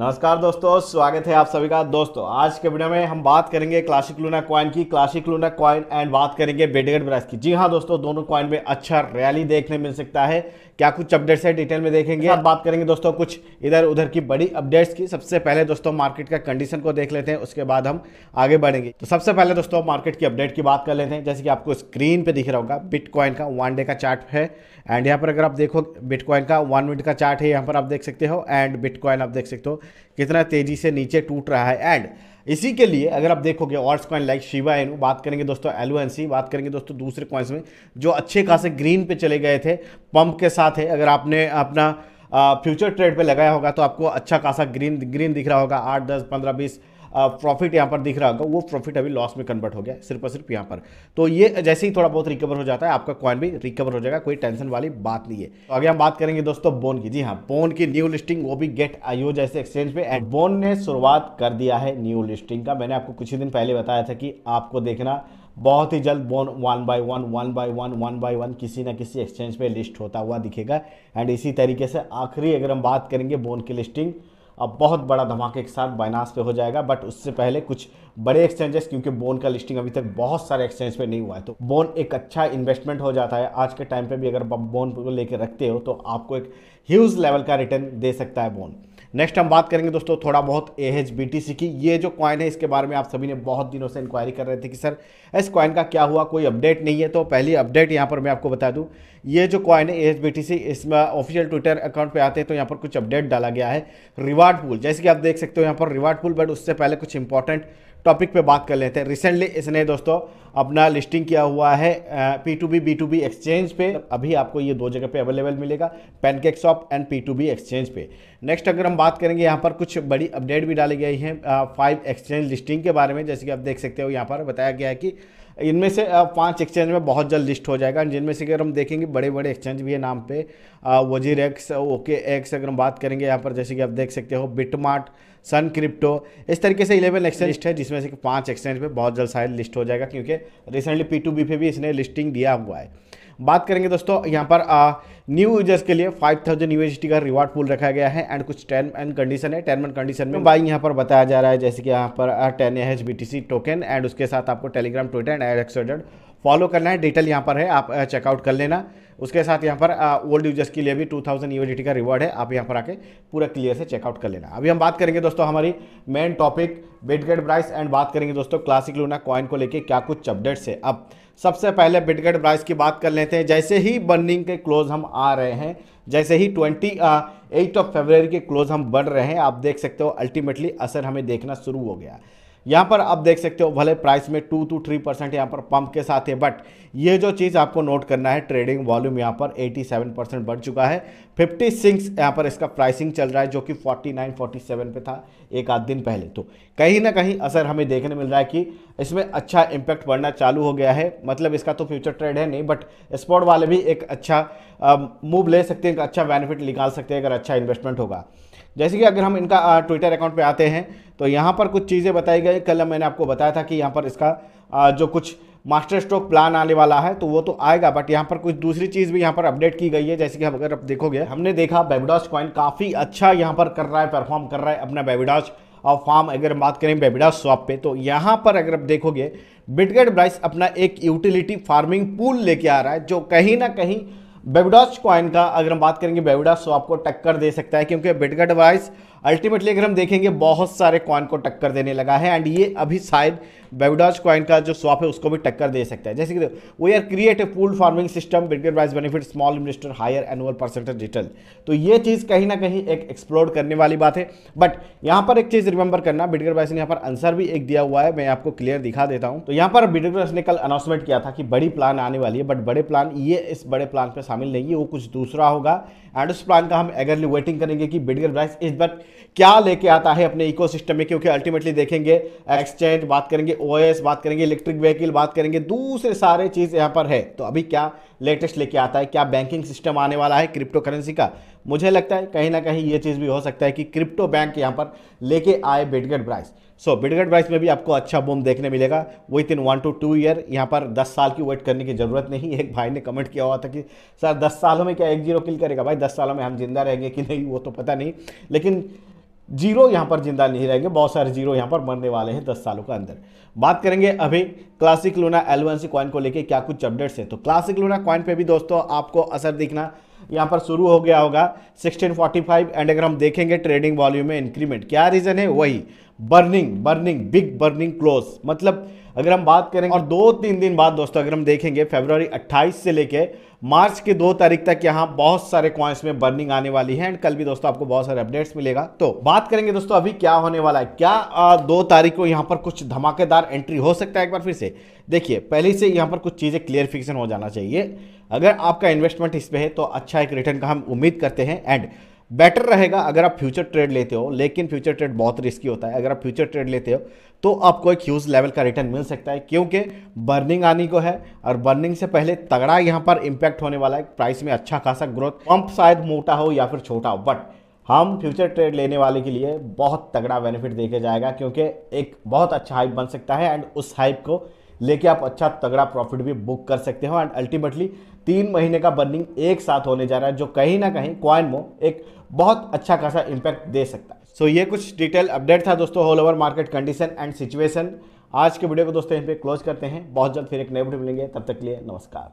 नमस्कार दोस्तों स्वागत है आप सभी का दोस्तों आज के वीडियो में हम बात करेंगे क्लासिक लूना कॉइन की क्लासिक लूना कॉइन एंड बात करेंगे बेडगेट ब्रास की जी हाँ दोस्तों दोनों कॉइन में अच्छा रैली देखने मिल सकता है क्या कुछ अपडेट्स है डिटेल में देखेंगे अब अच्छा, बात करेंगे दोस्तों कुछ इधर उधर की बड़ी अपडेट्स की सबसे पहले दोस्तों मार्केट का कंडीशन को देख लेते हैं उसके बाद हम आगे बढ़ेंगे तो सबसे पहले दोस्तों मार्केट की अपडेट की बात कर लेते हैं जैसे कि आपको स्क्रीन पर दिख रहा होगा बिटकॉइन का वन डे का चार्ट है एंड यहाँ पर अगर आप देखो बिटकॉइन का वन मिनट का चार्ट है यहाँ पर आप देख सकते हो एंड बिटकॉइन आप देख सकते हो कितना तेजी से नीचे टूट रहा है एंड इसी के लिए अगर आप देखोगे ऑर्ट्स कॉइन लाइक शिवा एनू बात करेंगे दोस्तों एलुएनसी बात करेंगे दोस्तों दूसरे कॉइन्स में जो अच्छे खासे ग्रीन पे चले गए थे पंप के साथ है अगर आपने अपना फ्यूचर ट्रेड पे लगाया होगा तो आपको अच्छा खासा ग्रीन ग्रीन दिख रहा होगा आठ दस पंद्रह बीस प्रॉफिट यहाँ पर दिख रहा होगा वो प्रॉफिट अभी लॉस में कन्वर्ट हो गया सिर्फ और सिर्फ यहाँ पर तो ये जैसे ही थोड़ा बहुत रिकवर हो जाता है आपका कॉइन भी रिकवर हो जाएगा कोई टेंशन वाली बात नहीं है तो आगे हम बात करेंगे दोस्तों बोन की जी हाँ बोन की न्यू लिस्टिंग वो भी गेट आईओ जैसे एक्सचेंज पे एंड बोन ने शुरुआत कर दिया है न्यू लिस्टिंग का मैंने आपको कुछ ही दिन पहले बताया था कि आपको देखना बहुत ही जल्द Bone one by one one by one one by one किसी ना किसी एक्सचेंज पे लिस्ट होता हुआ दिखेगा एंड इसी तरीके से आखिरी अगर हम बात करेंगे बोन की लिस्टिंग अब बहुत बड़ा धमाके के साथ बाइनास पे हो जाएगा बट उससे पहले कुछ बड़े एक्सचेंजेस क्योंकि बोन का लिस्टिंग अभी तक बहुत सारे एक्सचेंज पे नहीं हुआ है तो बोन एक अच्छा इन्वेस्टमेंट हो जाता है आज के टाइम पे भी अगर बोन को लेकर रखते हो तो आपको एक ह्यूज लेवल का रिटर्न दे सकता है बोन नेक्स्ट हम बात करेंगे दोस्तों थोड़ा बहुत A H B T C की ये जो कॉइन है इसके बारे में आप सभी ने बहुत दिनों से इंक्वायरी कर रहे थे कि सर इस कॉइन का क्या हुआ कोई अपडेट नहीं है तो पहली अपडेट यहाँ पर मैं आपको बता दूँ ये जो कॉइन है A H B T C इसमें ऑफिशियल ट्विटर अकाउंट पर आते हैं तो यहाँ पर कुछ अपडेट डाला गया है रिवार्ड पुल जैसे कि आप देख सकते हो यहाँ पर रिवार्ड पुल बट उससे पहले कुछ इंपॉर्टेंट टॉपिक पे बात कर लेते हैं रिसेंटली इसने दोस्तों अपना लिस्टिंग किया हुआ है P two B B two B exchange पे अभी आपको ये दो जगह पे अवेलेबल मिलेगा pancake shop and P two B exchange पे नेक्स्ट अगर हम बात करेंगे यहाँ पर कुछ बड़ी अपडेट भी डाली गई है फाइव एक्सचेंज लिस्टिंग के बारे में जैसे कि आप देख सकते हो यहाँ पर बताया गया है कि इनमें से पांच एक्सचेंज में बहुत जल्द लिस्ट हो जाएगा जिनमें से अगर हम देखेंगे बड़े बड़े एक्सचेंज भी है नाम पे वजीर एक्स ओके एक्स अगर हम बात करेंगे यहाँ पर जैसे कि आप देख सकते हो बिटमार्ट सन क्रिप्टो इस तरीके से इलेवन एक्सचेंज लिस्ट है जिसमें से पांच एक्सचेंज में बहुत जल्द शायद लिस्ट हो जाएगा क्योंकि रिसेंटली पी पे भी इसने लिस्टिंग दिया हुआ है बात करेंगे दोस्तों यहाँ पर न्यू यूजर्स के लिए फाइव थाउजेंड का रिवार्ड पूल रखा गया है एंड कुछ टर्म एंड कंडीशन है टर्म एंड कंडीशन में बाई यहाँ पर बताया जा रहा है जैसे कि यहाँ पर ten H B T C token and उसके साथ आपको टेलीग्राम ट्विटर एंड एक्सेडेड फॉलो करना है डिटेल यहाँ पर है आप चेकआउट कर लेना उसके साथ यहाँ पर ओल्ड यूजर्स के लिए भी 2000 थाउजेंड का रिवॉर्ड है आप यहाँ पर आके पूरा क्लियर से चेकआउट कर लेना अभी हम बात करेंगे दोस्तों हमारी main topic Bitget price and बात करेंगे दोस्तों क्लासिक लूना कॉइन को लेके क्या कुछ अपडेट्स है अब सबसे पहले बिटगेट प्राइस की बात कर लेते हैं जैसे ही बर्निंग के क्लोज हम आ रहे हैं जैसे ही ट्वेंटी एट ऑफ फेबररी के क्लोज हम बढ़ रहे हैं आप देख सकते हो अल्टीमेटली असर हमें देखना शुरू हो गया यहाँ पर आप देख सकते हो भले प्राइस में टू टू थ्री परसेंट यहाँ पर पंप के साथ है बट ये जो चीज़ आपको नोट करना है ट्रेडिंग वॉल्यूम यहाँ पर 87 परसेंट बढ़ चुका है फिफ्टी सिक्स यहाँ पर इसका प्राइसिंग चल रहा है जो कि 49 47 पे था एक आध दिन पहले तो कहीं ना कहीं असर हमें देखने मिल रहा है कि इसमें अच्छा इम्पैक्ट बढ़ना चालू हो गया है मतलब इसका तो फ्यूचर ट्रेड है नहीं बट स्पॉट वाले भी एक अच्छा मूव ले सकते हैं एक अच्छा बेनिफिट निकाल सकते हैं अगर अच्छा इन्वेस्टमेंट होगा जैसे कि अगर हम इनका ट्विटर अकाउंट पे आते हैं तो यहाँ पर कुछ चीज़ें बताई गई कल मैंने आपको बताया था कि यहाँ पर इसका जो कुछ मास्टर स्ट्रोक प्लान आने वाला है तो वो तो आएगा बट यहाँ पर कुछ दूसरी चीज़ भी यहाँ पर अपडेट की गई है जैसे कि हम अगर आप देखोगे हमने देखा बेबिडास कॉइन काफ़ी अच्छा यहाँ पर कर रहा है परफॉर्म कर रहा है अपना बेबिडास और फार्म अगर हम बात करें बेबिडास स्वाप पे तो यहाँ पर अगर आप देखोगे बिटगेट ब्राइस अपना एक यूटिलिटी फार्मिंग पूल लेके आ रहा है जो कहीं ना कहीं बेबुडास कॉइन का अगर हम बात करेंगे बेबुडास तो आपको टक्कर दे सकता है क्योंकि बिटगट वाइज अल्टीमेटली अगर हम देखेंगे बहुत सारे क्वाइन को टक्कर देने लगा है एंड ये अभी शायद बेबडाज क्वाइन का जो स्वाप है उसको भी टक्कर दे सकता है जैसे कि we are create a pool farming system bigger wise benefit small investor higher annual percentage return तो ये चीज़ कहीं ना कहीं एक एक्सप्लोर करने वाली बात है बट यहाँ पर एक चीज़ रिमेंबर करना बिडगर वाइज ने यहाँ पर आंसर भी एक दिया हुआ है मैं आपको क्लियर दिखा देता हूँ तो यहाँ पर बिडगर ने कल अनाउंसमेंट किया था कि बड़ी प्लान आने वाली है बट बड़े प्लान ये इस बड़े प्लान पर शामिल नहीं है वो कुछ दूसरा होगा एंड उस प्लान का हम एगरली वेटिंग करेंगे कि बिडगर वाइज इस बट क्या लेके आता है अपने इकोसिस्टम में क्योंकि अल्टीमेटली देखेंगे एक्सचेंज बात करेंगे ओ बात करेंगे इलेक्ट्रिक व्हीकल बात करेंगे दूसरे सारे चीज़ यहाँ पर है तो अभी क्या लेटेस्ट लेके आता है क्या बैंकिंग सिस्टम आने वाला है क्रिप्टो करेंसी का मुझे लगता है कहीं ना कहीं ये चीज़ भी हो सकता है कि क्रिप्टो बैंक यहाँ पर लेके आए Bitget price so so, price में भी आपको अच्छा बूम देखने मिलेगा within one two two year यहाँ पर दस साल की वेट करने की ज़रूरत नहीं एक भाई ने कमेंट किया हुआ था कि सर दस सालों में क्या एक जीरो किल करेगा भाई दस सालों में हम जिंदा रहेंगे कि नहीं वो तो पता नहीं लेकिन जीरो यहाँ पर जिंदा नहीं रहेंगे बहुत सारे जीरो यहाँ पर मरने वाले हैं दस सालों के अंदर बात करेंगे अभी क्लासिक लूना एलवंसी कॉइन को लेके क्या कुछ अपडेट्स हैं तो क्लासिक लूना कॉइन पे भी दोस्तों आपको असर दिखना यहाँ पर शुरू हो गया होगा 1645 एंड अगर हम देखेंगे ट्रेडिंग वॉल्यूम में इंक्रीमेंट क्या रीज़न है वही burning burning big burning close मतलब अगर हम बात करें और दो तीन दिन बाद दोस्तों अगर हम देखेंगे फेब्रवरी 28 से लेके मार्च के दो तारीख तक यहाँ बहुत सारे क्वाइंस में बर्निंग आने वाली है एंड कल भी दोस्तों आपको बहुत सारे अपडेट्स मिलेगा तो बात करेंगे दोस्तों अभी क्या होने वाला है क्या आ, दो तारीख को यहाँ पर कुछ धमाकेदार एंट्री हो सकता है एक बार फिर से देखिए पहले से यहाँ पर कुछ चीज़ें क्लियरिफिकेशन हो जाना चाहिए अगर आपका इन्वेस्टमेंट इस पर है तो अच्छा एक रिटर्न का हम उम्मीद करते हैं एंड बेटर रहेगा अगर आप फ्यूचर ट्रेड लेते हो लेकिन फ्यूचर ट्रेड बहुत रिस्की होता है अगर आप फ्यूचर ट्रेड लेते हो तो आपको एक ह्यूज लेवल का रिटर्न मिल सकता है क्योंकि बर्निंग आने को है और बर्निंग से पहले तगड़ा यहाँ पर इम्पैक्ट होने वाला है प्राइस में अच्छा खासा ग्रोथ पंप शायद मोटा हो या फिर छोटा हो बट हम फ्यूचर ट्रेड लेने वाले के लिए बहुत तगड़ा बेनिफिट देखे जाएगा क्योंकि एक बहुत अच्छा हाइप बन सकता है एंड उस हाइप को लेके आप अच्छा तगड़ा प्रॉफिट भी बुक कर सकते हो एंड अल्टीमेटली तीन महीने का बर्निंग एक साथ होने जा रहा है जो कहीं ना कहीं क्वाइन मो एक बहुत अच्छा खासा इम्पैक्ट दे सकता है सो so, ये कुछ डिटेल अपडेट था दोस्तों all over market condition and situation आज के वीडियो को दोस्तों यहीं पे क्लोज करते हैं बहुत जल्द फिर एक नए वीडियो मिलेंगे तब तक के लिए नमस्कार